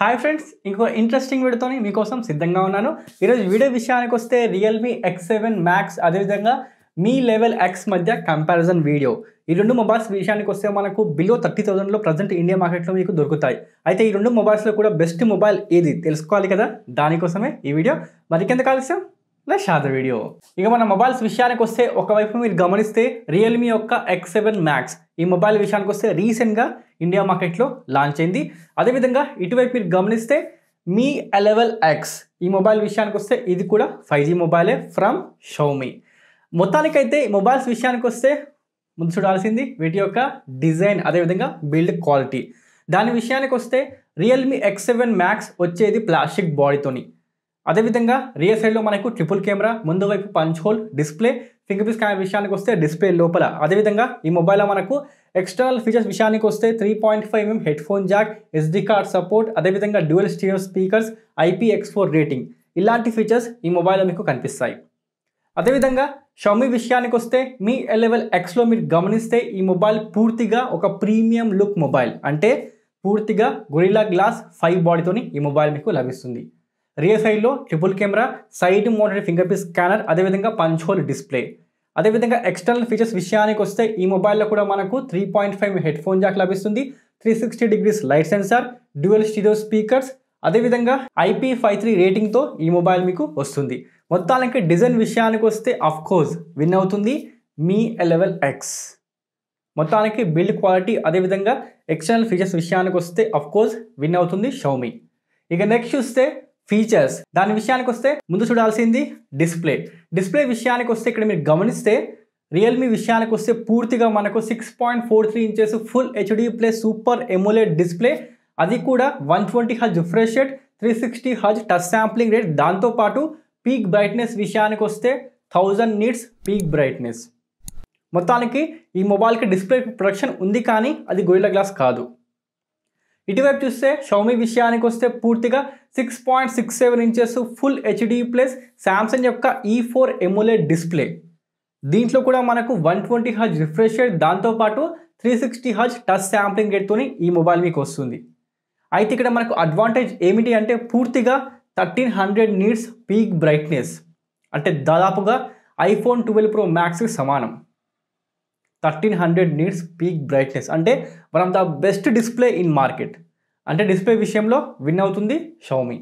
hi friends ఇంకో interesting వీడియోతో మీకోసం సిద్ధంగా ఉన్నాను ఈరోజు వీడియో విషయానికి వస్తే రియల్మీ ఎక్స్ సెవెన్ మ్యాక్స్ అదేవిధంగా మీ లెవెల్ ఎక్స్ మధ్య కంపారిజన్ వీడియో ఈ రెండు మొబైల్స్ విషయానికి వస్తే మనకు బిలో థర్టీ థౌసండ్లో ప్రజెంట్ ఇండియా మార్కెట్లో మీకు దొరుకుతాయి అయితే ఈ రెండు మొబైల్స్లో కూడా బెస్ట్ మొబైల్ ఏది తెలుసుకోవాలి కదా దానికోసమే ఈ వీడియో మరికెంత కాలుష్యం లెట్ వీడియో ఇక మన మొబైల్స్ విషయానికి వస్తే ఒకవైపు మీరు గమనిస్తే రియల్మీ యొక్క ఎక్స్ సెవెన్ మ్యాక్స్ ఈ మొబైల్ విషయానికి వస్తే రీసెంట్గా ఇండియా మార్కెట్లో లాంచ్ అయింది అదేవిధంగా ఇటువైపు మీరు గమనిస్తే మీ ఎలెవెల్ ఎక్స్ ఈ మొబైల్ విషయానికి వస్తే ఇది కూడా ఫైవ్ జీ మొబైలే ఫ్రమ్ షౌమీ మొత్తానికైతే మొబైల్స్ విషయానికి వస్తే ముందు చూడాల్సింది వీటి యొక్క డిజైన్ అదేవిధంగా బిల్డ్ క్వాలిటీ దాని విషయానికి వస్తే రియల్మీ ఎక్స్ సెవెన్ మ్యాక్స్ వచ్చేది ప్లాస్టిక్ బాడీతోని అదేవిధంగా రియర్ సైడ్లో మనకు ట్రిపుల్ కెమెరా ముందు వైపు punch hole display fingerprint scanner విషయానికి వస్తే డిస్ప్లే లోపల అదేవిధంగా ఈ మొబైల్లో మనకు ఎక్స్టర్నల్ ఫీచర్స్ విషయానికి వస్తే three point five mm headphone jack SD card support అదేవిధంగా dual stereo speakers IPX four rating ఇలాంటి ఫీచర్స్ ఈ మొబైల్లో మీకు కనిపిస్తాయి అదేవిధంగా షౌమీ విషయానికి వస్తే మీ ఎలెవెల్ ఎక్స్లో మీరు గమనిస్తే ఈ మొబైల్ పూర్తిగా ఒక ప్రీమియం లుక్ మొబైల్ అంటే పూర్తిగా గొరిలా గ్లాస్ ఫైవ్ బాడీతోని ఈ మొబైల్ మీకు లభిస్తుంది రియర్ సైడ్లో triple camera side model fingerprint scanner అదేవిధంగా పంచ్ హోల్ డిస్ప్లే అదేవిధంగా ఎక్స్టర్నల్ ఫీచర్స్ విషయానికి వస్తే ఈ మొబైల్లో కూడా మనకు three point five headphone jack లభిస్తుంది three sixty degrees light sensor dual stereo speakers అదేవిధంగా ఐపీ ఫైవ్ త్రీ రేటింగ్తో ఈ మొబైల్ మీకు వస్తుంది మొత్తానికి డిజైన్ విషయానికి వస్తే కోర్స్ విన్ అవుతుంది మీ ఎలెవెల్ ఎక్స్ మొత్తానికి బిల్డ్ క్వాలిటీ అదేవిధంగా ఎక్స్టర్నల్ ఫీచర్స్ విషయానికి వస్తే కోర్స్ విన్ అవుతుంది షౌమీ ఇక నెక్స్ట్ చూస్తే ఫీచర్స్ దాని విషయానికి వస్తే ముందు చూడాల్సింది డిస్ప్లే డిస్ప్లే విషయానికి వస్తే ఇక్కడ మీరు గమనిస్తే రియల్మీ విషయానికి వస్తే పూర్తిగా మనకు six point four three inches full HD plus super AMOLED display అది కూడా వన్ ట్వంటీ హజ్ రిఫ్రెష్ రేట్ త్రీ సిక్స్టీ హజ్ టచ్ శాంప్లింగ్ రేట్ దాంతోపాటు పీక్ బ్రైట్నెస్ విషయానికి వస్తే థౌజండ్ నీడ్స్ పీక్ బ్రైట్నెస్ మొత్తానికి ఈ మొబైల్కి డిస్ప్లే ప్రొడక్షన్ ఉంది కానీ అది గొయిల గ్లాస్ కాదు ఇటువైపు చూస్తే షౌమి విషయానికి వస్తే పూర్తిగా six point six seven inches full HD plus Samsung యొక్క ఈ ఫోర్ ఎమ్యులే డిస్ప్లే దీంట్లో కూడా మనకు వన్ ట్వంటీ హజ్ రిఫ్రెష్ రేట్ దాంతోపాటు త్రీ సిక్స్టీ హజ్ టచ్ శాంప్లింగ్ రేట్తోని ఈ మొబైల్ మీకు వస్తుంది అయితే ఇక్కడ మనకు అడ్వాంటేజ్ ఏమిటి అంటే పూర్తిగా thirteen hundred nits peak brightness అంటే దాదాపుగా ఐఫోన్ ట్వెల్వ్ ప్రో మ్యాక్స్కి సమానం thirteen hundred nits peak brightness అంటే one of the best display in market అంటే డిస్ప్లే విషయంలో విన్ అవుతుంది షౌమీ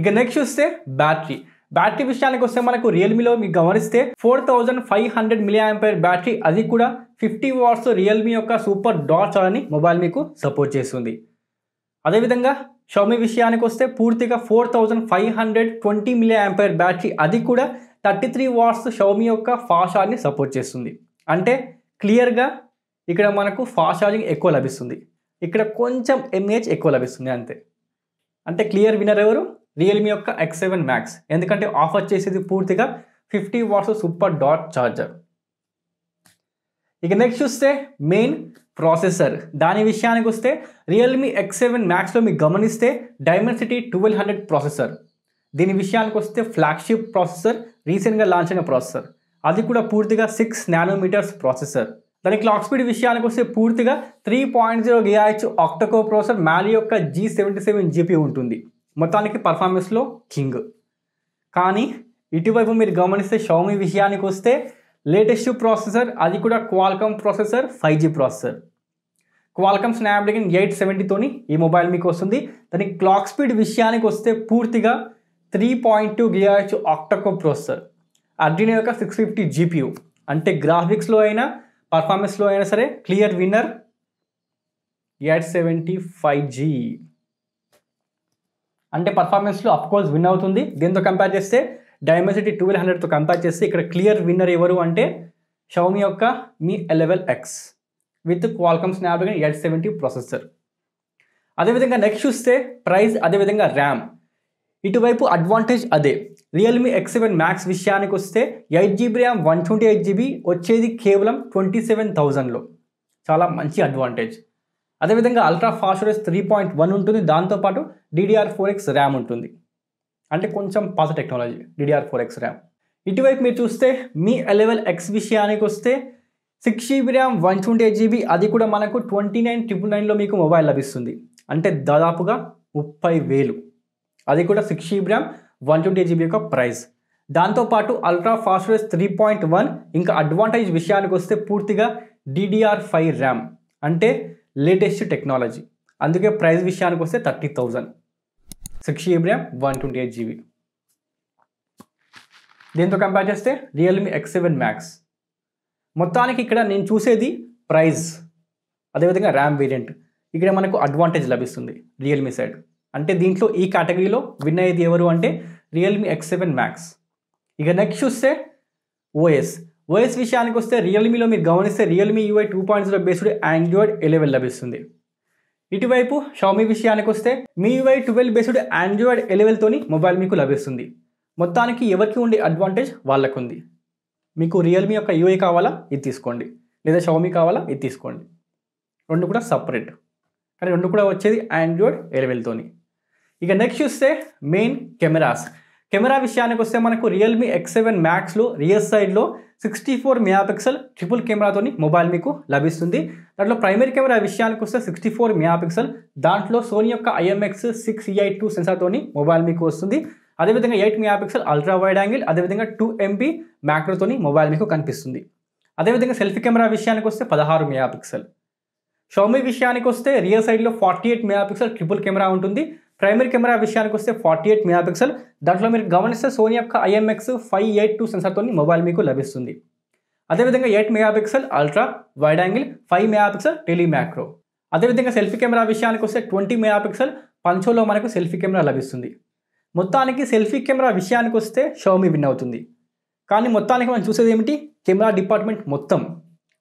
ఇక నెక్స్ట్ చూస్తే బ్యాటరీ బ్యాటరీ విషయానికి వస్తే మనకు రియల్మీలో మీకు గమనిస్తే four thousand five hundred milliampere battery అది కూడా ఫిఫ్టీ వాట్స్ రియల్మీ యొక్క సూపర్ డాట్స్ అని మొబైల్ మీకు సపోర్ట్ చేస్తుంది అదేవిధంగా షౌమీ విషయానికి వస్తే పూర్తిగా four thousand five hundred twenty milliampere battery అది కూడా థర్టీ త్రీ వాట్స్ షౌమీ యొక్క ఫాస్ట్ ఫాషాన్ని సపోర్ట్ చేస్తుంది అంటే క్లియర్గా ఇక్కడ మనకు ఫాస్ట్ ఛార్జింగ్ ఎక్కువ లభిస్తుంది ఇక్కడ కొంచెం ఎంఏహెచ్ ఎక్కువ లభిస్తుంది అంతే అంటే క్లియర్ వినర్ ఎవరు రియల్మీ యొక్క ఎక్స్ సెవెన్ మ్యాక్స్ ఎందుకంటే ఆఫర్ చేసేది పూర్తిగా fifty watts super dot charger ఇక నెక్స్ట్ చూస్తే మెయిన్ ప్రాసెసర్ దాని విషయానికి వస్తే రియల్మీ ఎక్స్ సెవెన్ మ్యాక్స్లో మీకు గమనిస్తే డైమెన్సిటీ ట్వెల్వ్ హండ్రెడ్ ప్రాసెసర్ దీని విషయానికి వస్తే ఫ్లాగ్షిప్ ప్రాసెసర్ రీసెంట్గా లాంచ్ అయిన ప్రాసెసర్ అది కూడా పూర్తిగా సిక్స్ నానోమీటర్స్ ప్రాసెసర్ దాని క్లాక్ స్పీడ్ విషయానికి వస్తే పూర్తిగా three point zero GHz octa core processor Mali యొక్క జీ సెవెంటీ సెవెన్ జీపీ ఉంటుంది మొత్తానికి పర్ఫార్మెన్స్లో కింగ్ కానీ ఇటువైపు మీరు గమనిస్తే షౌమి విషయానికి వస్తే లేటెస్ట్ ప్రాసెసర్ అది కూడా Qualcomm processor five G processor Qualcomm Snapdragon eight సెవెంటీతోని ఈ మొబైల్ మీకు వస్తుంది దాని క్లాక్ స్పీడ్ విషయానికి వస్తే పూర్తిగా three point two GHz octa core processor అర్జున్ యొక్క సిక్స్ ఫిఫ్టీ జీపీయూ అంటే గ్రాఫిక్స్లో అయినా పర్ఫార్మెన్స్లో అయినా సరే clear winner eight seventy five G అంటే పర్ఫార్మెన్స్లో అఫ్కోర్స్ విన్ అవుతుంది దీంతో కంపేర్ చేస్తే డైమెసిటీ ట్వెల్వ్ హండ్రెడ్తో కంపేర్ చేస్తే ఇక్కడ క్లియర్ విన్నర్ ఎవరు అంటే షౌమి యొక్క Mi eleven X with Qualcomm Snapdragon eight seventy processor అదేవిధంగా నెక్స్ట్ చూస్తే ప్రైస్ అదేవిధంగా ర్యామ్ ఇటువైపు అడ్వాంటేజ్ అదే రియల్మీ ఎక్స్ సెవెన్ మ్యాక్స్ విషయానికి వస్తే eight GB RAM one twenty eight GB వచ్చేది కేవలం ట్వంటీ సెవెన్ థౌజండ్లో చాలా మంచి అడ్వాంటేజ్ అదేవిధంగా ultra race three point one ఉంటుంది దాంతోపాటు డిడిఆర్ ఫోర్ ఎక్స్ ర్యామ్ ఉంటుంది అంటే కొంచెం పాత technology DDR four X RAM ఇటువైపు మీరు చూస్తే మీ ఎలెవెల్ ఎక్స్ విషయానికి వస్తే six GB RAM one twenty eight GB అది కూడా మనకు ట్వంటీ నైన్ ట్రిపుల్ నైన్లో మీకు మొబైల్ లభిస్తుంది అంటే దాదాపుగా ముప్పై వేలు అది కూడా six GB RAM one twenty GB యొక్క ప్రైస్ దాంతోపాటు ultra fast race three point one ఇంకా అడ్వాంటేజ్ విషయానికి వస్తే పూర్తిగా డిడిఆర్ ఫైవ్ ర్యామ్ అంటే లేటెస్ట్ టెక్నాలజీ అందుకే ప్రైస్ విషయానికి వస్తే thirty thousand six GB RAM one twenty eight GB దీంతో కంపేర్ చేస్తే రియల్మీ ఎక్స్ సెవెన్ మ్యాక్స్ మొత్తానికి ఇక్కడ నేను చూసేది ప్రైస్ అదేవిధంగా ర్యామ్ వేరియంట్ ఇక్కడ మనకు అడ్వాంటేజ్ లభిస్తుంది రియల్మీ సైడ్ అంటే దీంట్లో ఈ కేటగిరీలో విన్ అయ్యేది ఎవరు అంటే రియల్మీ ఎక్స్ సెవెన్ మ్యాక్స్ ఇక నెక్స్ట్ చూస్తే ఓఎస్ ఓఎస్ విషయానికి వస్తే రియల్మీలో మీరు గమనిస్తే Realme UI two point zero based Android eleven లభిస్తుంది ఇటువైపు షౌమీ విషయానికి వస్తే మీ యూఐ ట్వెల్వ్ బేస్డ్ ఆండ్రాయిడ్ ఎలెవెల్తోని మొబైల్ మీకు లభిస్తుంది మొత్తానికి ఎవరికి ఉండే అడ్వాంటేజ్ వాళ్ళకు ఉంది మీకు రియల్మీ యొక్క యూఐ కావాలా ఇది తీసుకోండి లేదా షామీ కావాలా ఇది తీసుకోండి రెండు కూడా సపరేట్ కానీ రెండు కూడా వచ్చేది ఆండ్రాయిడ్ ఎలెవెన్తోని ఇక నెక్స్ట్ చూస్తే మెయిన్ కెమెరాస్ కెమెరా విషయానికి వస్తే మనకు రియల్మీ ఎక్స్ సెవెన్ మ్యాక్స్లో రియల్ సైడ్లో సిక్స్టీ ఫోర్ మెగాపిక్సెల్ ట్రిపుల్ కెమెరాతోని మొబైల్ మీకు లభిస్తుంది దాంట్లో ప్రైమరీ కెమెరా విషయానికి వస్తే సిక్స్టీ ఫోర్ మెగాపిక్సెల్ దాంట్లో సోనీ యొక్క ఐఎంఎక్స్ సిక్స్ ఈఐ టూ సెన్సార్తోని మొబైల్ మీకు వస్తుంది అదేవిధంగా eight megapixel ultra wide angle అదేవిధంగా టూ ఎంబీ మ్యాక్రోతోని మొబైల్ మీకు కనిపిస్తుంది అదేవిధంగా సెల్ఫీ కెమెరా విషయానికి వస్తే పదహారు మెగాపిక్సెల్ షోమీ విషయానికి వస్తే రియల్ సైడ్లో forty eight megapixel triple camera ఉంటుంది ప్రైమరీ కెమెరా విషయానికి వస్తే ఫార్టీ ఎయిట్ పిక్సెల్ దాంట్లో మీరు గమనిస్తే సోనీ యొక్క ఐఎంఎక్స్ ఫైవ్ ఎయిట్ టూ సెన్సర్తో మొబైల్ మీకు లభిస్తుంది అదేవిధంగా eight megapixel ultra wide angle five megapixel tele macro అదేవిధంగా సెల్ఫీ కెమెరా విషయానికి వస్తే ట్వంటీ మెగా పిక్సెల్ పంచోలో మనకు సెల్ఫీ కెమెరా లభిస్తుంది మొత్తానికి సెల్ఫీ కెమెరా విషయానికి వస్తే షోమీ విన్ అవుతుంది కానీ మొత్తానికి మనం చూసేది ఏమిటి కెమెరా డిపార్ట్మెంట్ మొత్తం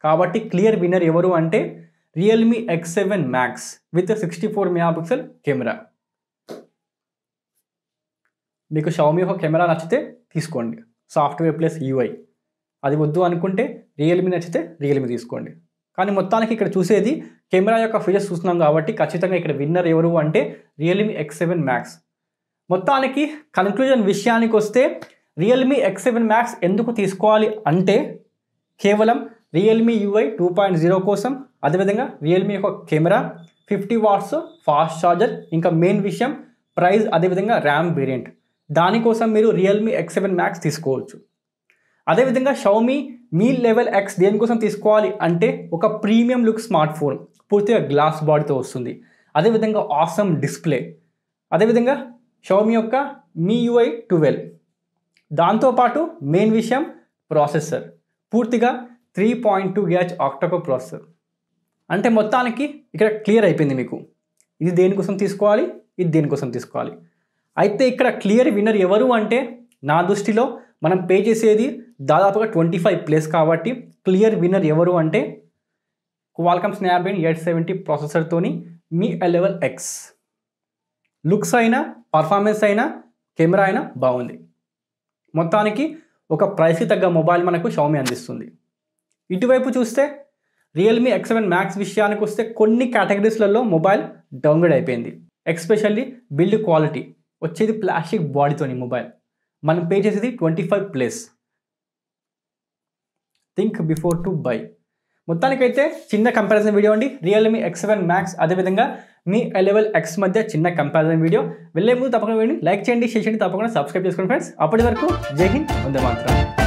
కాబట్టి క్లియర్ విన్నర్ ఎవరు అంటే Realme X seven Max with sixty four megapixel camera మీకు షౌమీ ఒక కెమెరా నచ్చితే తీసుకోండి సాఫ్ట్వేర్ ప్లస్ యూఐ అది వద్దు అనుకుంటే రియల్మీ నచ్చితే రియల్మీ తీసుకోండి కానీ మొత్తానికి ఇక్కడ చూసేది కెమెరా యొక్క ఫీచర్స్ చూస్తున్నాం కాబట్టి ఖచ్చితంగా ఇక్కడ విన్నర్ ఎవరు అంటే రియల్మీ ఎక్స్ సెవెన్ మ్యాక్స్ మొత్తానికి కన్క్లూజన్ విషయానికి వస్తే రియల్మీ ఎక్స్ సెవెన్ మ్యాక్స్ ఎందుకు తీసుకోవాలి అంటే కేవలం Realme UI two point zero కోసం అదేవిధంగా రియల్మీ యొక్క camera fifty watts fast charger ఇంకా మెయిన్ విషయం ప్రైజ్ అదేవిధంగా ర్యామ్ వేరియంట్ దానికోసం మీరు రియల్మీ ఎక్స్ సెవెన్ మ్యాక్స్ తీసుకోవచ్చు అదేవిధంగా షౌమీ మీ లెవెల్ ఎక్స్ దేనికోసం తీసుకోవాలి అంటే ఒక ప్రీమియం లుక్ స్మార్ట్ ఫోన్ పూర్తిగా గ్లాస్ బాడీతో వస్తుంది అదేవిధంగా ఆసమ్ డిస్ప్లే అదేవిధంగా షౌమీ యొక్క మీ యూఐ ట్వెల్వ్ దాంతోపాటు మెయిన్ విషయం ప్రాసెసర్ పూర్తిగా త్రీ పాయింట్ టూ గ్యాచ్ ఆక్టోకో ప్రాసెసర్ అంటే మొత్తానికి ఇక్కడ క్లియర్ అయిపోయింది మీకు ఇది దేనికోసం తీసుకోవాలి ఇది దేనికోసం తీసుకోవాలి అయితే ఇక్కడ క్లియర్ విన్నర్ ఎవరు అంటే నా దృష్టిలో మనం పే చేసేది దాదాపుగా ట్వంటీ ఫైవ్ ప్లేస్ కాబట్టి క్లియర్ విన్నర్ ఎవరు అంటే క్వాల్కమ్ స్నాప్డ్రాగన్ ఎయిట్ సెవెంటీ ప్రాసెసర్తోని మీ ఎలెవెన్ ఎక్స్ లుక్స్ అయినా పర్ఫార్మెన్స్ అయినా కెమెరా అయినా బాగుంది మొత్తానికి ఒక ప్రైస్కి తగ్గ మొబైల్ మనకు షౌమి అందిస్తుంది ఇటువైపు చూస్తే రియల్మీ ఎక్స్ సెవెన్ మ్యాక్స్ విషయానికి వస్తే కొన్ని కేటగిరీస్లలో మొబైల్ డౌన్గ్రేడ్ అయిపోయింది ఎక్స్పెషల్లీ బిల్డ్ క్వాలిటీ వచ్చేది ప్లాస్టిక్ బాడీతోని మొబైల్ మనం పే చేసేది twenty five plus think before to buy మొత్తానికైతే చిన్న కంపారిజన్ వీడియో అండి రియల్మీ ఎక్స్ సెవెన్ మ్యాక్స్ అదేవిధంగా మీ ఎలెవెల్ ఎక్స్ మధ్య చిన్న కంపారిజన్ వీడియో వెళ్ళే ముందు తప్పకుండా వేయండి లైక్ చేయండి షేర్ చేయండి తప్పకుండా సబ్స్క్రైబ్ చేసుకోండి ఫ్రెండ్స్ అప్పటి వరకు జై హింద్ వందే మాత్రం